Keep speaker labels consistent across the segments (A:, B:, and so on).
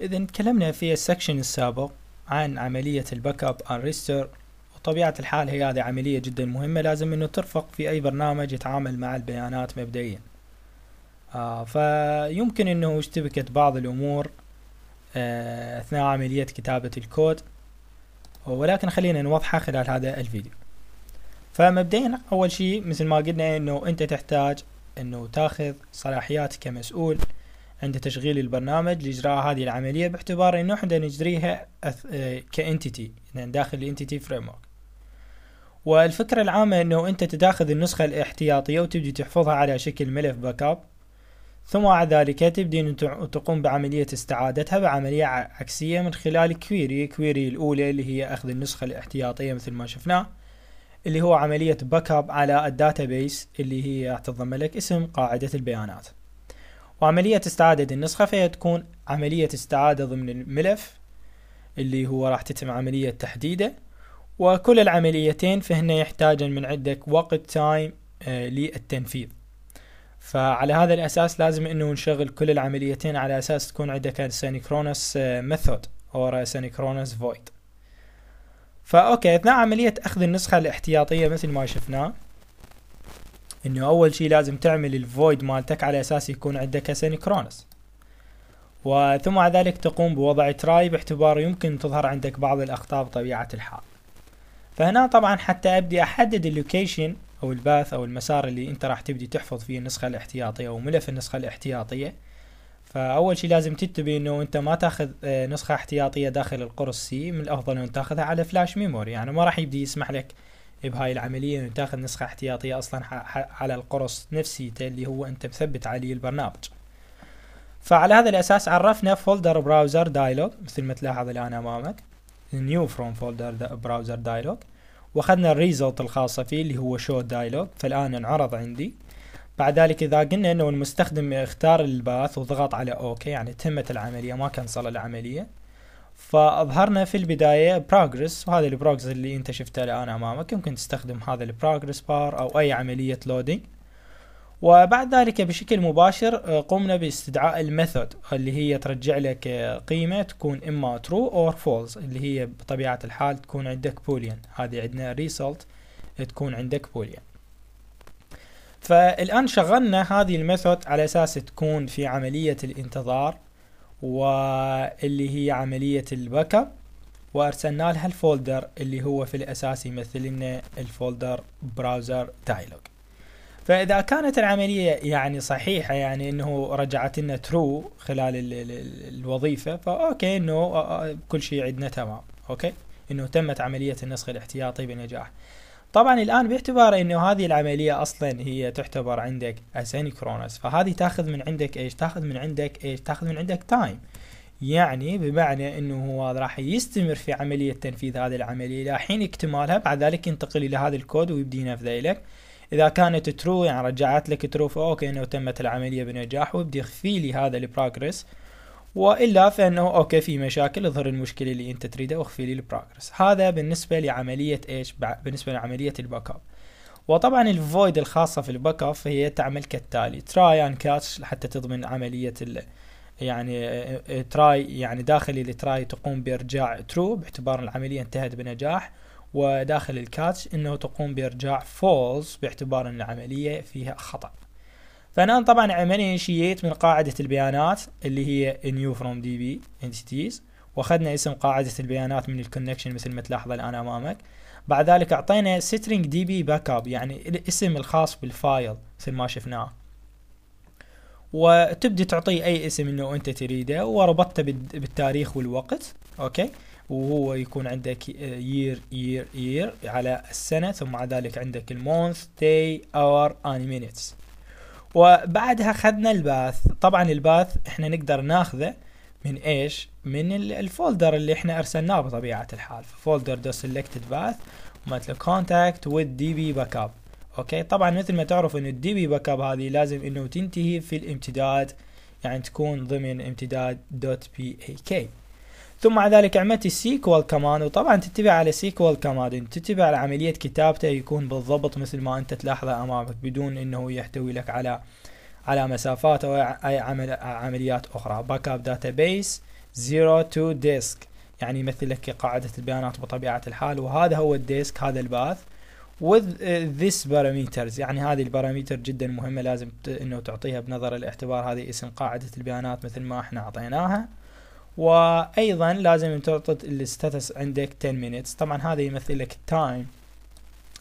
A: إذا تكلمنا في السكشن السابق عن عملية الباك اب ريستور وطبيعة الحال هي هذه عملية جدا مهمة لازم انه ترفق في أي برنامج يتعامل مع البيانات مبدئيا آه فيمكن انه اشتبكت بعض الأمور آه أثناء عملية كتابة الكود ولكن خلينا نوضحها خلال هذا الفيديو فمبدئيا أول شيء مثل ما قلنا انه أنت تحتاج انه تاخذ صلاحيات كمسؤول عند تشغيل البرنامج لاجراء هذه العمليه باعتبار انه احنا نجريها آه، كانتيتي يعني داخل الانتيتي فريمورك والفكره العامه انه انت تاخذ النسخه الاحتياطيه وتبدي تحفظها على شكل ملف باك اب ثم بعد ذلك تبدي تقوم بعملية استعادتها بعملية عكسية من خلال كويري كويري الأولى اللي هي أخذ النسخة الاحتياطية مثل ما شفنا اللي هو عملية باك اب على الداتابيس اللي هي تضمن لك اسم قاعدة البيانات وعملية استعادة النسخة فهي تكون عملية استعادة ضمن الملف اللي هو راح تتم عملية تحديده وكل العمليتين فهنا يحتاجن من عندك وقت تايم آه، للتنفيذ فعلى هذا الأساس لازم أنه نشغل كل العمليتين على أساس تكون عندك synchronous آه، method أو synchronous void فأوكي أثناء عملية أخذ النسخة الاحتياطية مثل ما شفناه انه اول شيء لازم تعمل الفويد مالتك على اساس يكون عندك اسينكرونس وثم بعد ذلك تقوم بوضع تراي باعتبار يمكن تظهر عندك بعض الاخطاء بطبيعة الحال فهنا طبعا حتى ابدي احدد اللوكيشن او الباث او المسار اللي انت راح تبدي تحفظ فيه النسخة الاحتياطية او ملف النسخة الاحتياطية فاول شيء لازم تنتبه انه انت ما تاخذ آه، نسخة احتياطية داخل القرص سي من الافضل انه تاخذها على فلاش ميموري يعني ما راح يبدي يسمح لك بهاي العمليه انه تاخذ نسخه احتياطيه اصلا على القرص نفسيته اللي هو انت مثبت عليه البرنامج فعلى هذا الاساس عرفنا فولدر براوزر دايلوج مثل ما تلاحظ الان امامك نيو فروم فولدر براوزر دايلوج واخذنا الريزلت الخاصه فيه اللي هو شو دايلوج فالان انعرض عندي بعد ذلك اذا قلنا انه المستخدم اختار الباث وضغط على اوكي يعني تمت العمليه ما كنسل العمليه فاظهرنا في البدايه بروجرس وهذا البروجرس اللي انت شفته الان امامك يمكن تستخدم هذا البروجرس بار او اي عمليه لودينج وبعد ذلك بشكل مباشر آه، قمنا باستدعاء الميثود اللي هي ترجع لك آه، قيمة تكون إما true or false اللي هي بطبيعة الحال تكون عندك boolean هذه عندنا result آه، تكون عندك boolean فالآن شغلنا هذه الميثود على أساس تكون في عملية الانتظار واللي هي عملية البكا وارسلنا لها الفولدر اللي هو في الاساس يمثل لنا الفولدر براوزر دايلوج فاذا كانت العمليه يعني صحيحه يعني انه رجعت لنا ترو خلال الـ الـ الـ الوظيفه فاوكي انه آه، آه، كل شيء عندنا تمام اوكي انه تمت عمليه النسخ الاحتياطي بنجاح طبعا الان باعتبار انه هذه العمليه اصلا هي تعتبر عندك اسينكرونس فهذه تاخذ من عندك ايش تاخذ من عندك ايش تاخذ من عندك تايم يعني بمعنى انه هو راح يستمر في عمليه تنفيذ هذه العمليه الى حين اكتمالها بعد ذلك ينتقل الى هذا الكود ويبدي ينفذ لك اذا كانت ترو يعني رجعت لك ترو اوكي انه تمت العمليه بنجاح ويبدي يخفي لي هذا البروجرس والا فانه اوكي في مشاكل اظهر المشكله اللي انت تريدها واخفي لي البروجرس هذا بالنسبه لعمليه ايش بالنسبه لعمليه الباك اب وطبعا الفويد الخاصه في الباك اب هي تعمل كالتالي تراي ان كاتش حتى تضمن عمليه ال يعني تراي اه، اه، يعني داخل التراي تقوم بارجاع ترو باعتبار العمليه انتهت بنجاح وداخل الكاتش انه تقوم بارجاع فولز باعتبار ان العمليه فيها خطا فانا طبعا عملنا انشيت من قاعده البيانات اللي هي نيو فروم دي بي انتيتيز واخذنا اسم قاعده البيانات من الكونكشن مثل ما تلاحظ الان امامك بعد ذلك اعطينا سترينج دي بي باك اب يعني الاسم الخاص بالفايل مثل ما شفناه وتبدي تعطي اي اسم انه انت تريده وربطته بالتاريخ والوقت اوكي وهو يكون عندك يير يير يير على السنه ثم بعد ذلك عندك المونث داي اور اني مينيتس وبعدها اخذنا الباث طبعا الباث احنا نقدر ناخذه من ايش من الفولدر اللي احنا ارسلناه بطبيعه الحال فولدر دو سيلكتد باث مثل كونتاكت ويز دي بي باك اب اوكي طبعا مثل ما تعرف انه الدي بي باك اب هذه لازم انه تنتهي في الامتداد يعني تكون ضمن امتداد دوت بي اي كي ثم مع ذلك عملت السيكوال كمان وطبعا تتبع على سيكوال كمان تتبع على عملية كتابته يكون بالضبط مثل ما انت تلاحظه امامك بدون انه يحتوي لك على على مسافات او اي عمل عمليات اخرى باك اب داتا بيس زيرو تو ديسك يعني يمثل لك قاعدة البيانات بطبيعة الحال وهذا هو الديسك هذا الباث with this parameters يعني هذه البارامتر جدا مهمة لازم انه تعطيها بنظر الاعتبار هذه اسم قاعدة البيانات مثل ما احنا اعطيناها وايضا لازم تعطي الستاتس عندك 10 minutes طبعا هذا يمثل لك التايم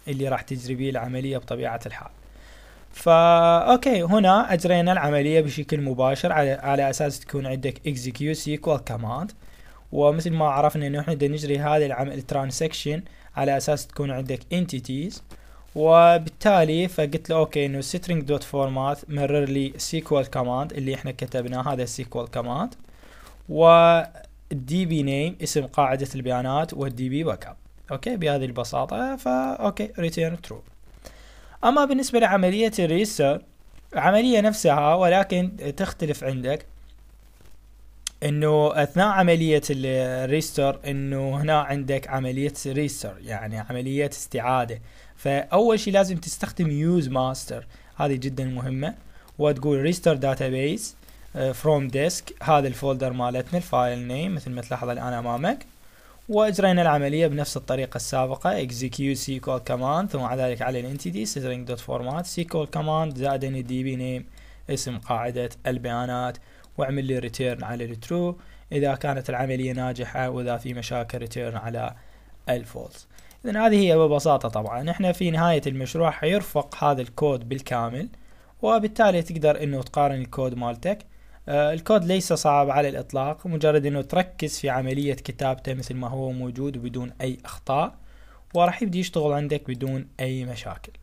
A: اللي راح تجري به العمليه بطبيعه الحال فا اوكي هنا اجرينا العمليه بشكل مباشر على على اساس تكون عندك execute سيكوال كوماند ومثل ما عرفنا انه احنا نجري هذا العمل الترانسكشن على اساس تكون عندك entities وبالتالي فقلت له اوكي انه string.format مرر لي سيكوال كوماند اللي احنا كتبناه هذا سيكوال كوماند والدي بي نيم اسم قاعدة البيانات والدي بي باك اب اوكي بهذه البساطة فا اوكي ريتيرن ترو اما بالنسبة لعملية الريستر العملية نفسها ولكن تختلف عندك انه اثناء عملية الريستر انه هنا عندك عملية ريستر يعني عملية استعادة فاول شيء لازم تستخدم يوز ماستر هذه جدا مهمة وتقول ريستر داتابيس فروم آه، ديسك هذا الفولدر مالتنا الفايل نيم مثل ما تلاحظ الان امامك واجرينا العمليه بنفس الطريقه السابقه execute sql command ثم على ذلك على الانتيتي string dot format sql command زائدا الدي بي نيم اسم قاعده البيانات واعمل لي ريتيرن على الترو اذا كانت العمليه ناجحه واذا في مشاكل ريتيرن على الفولس اذا هذه هي ببساطه طبعا احنا في نهايه المشروع حيرفق هذا الكود بالكامل وبالتالي تقدر انه تقارن الكود مالتك آه، الكود ليس صعب على الإطلاق مجرد أنه تركز في عملية كتابته مثل ما هو موجود بدون أي أخطاء وراح يبدي يشتغل عندك بدون أي مشاكل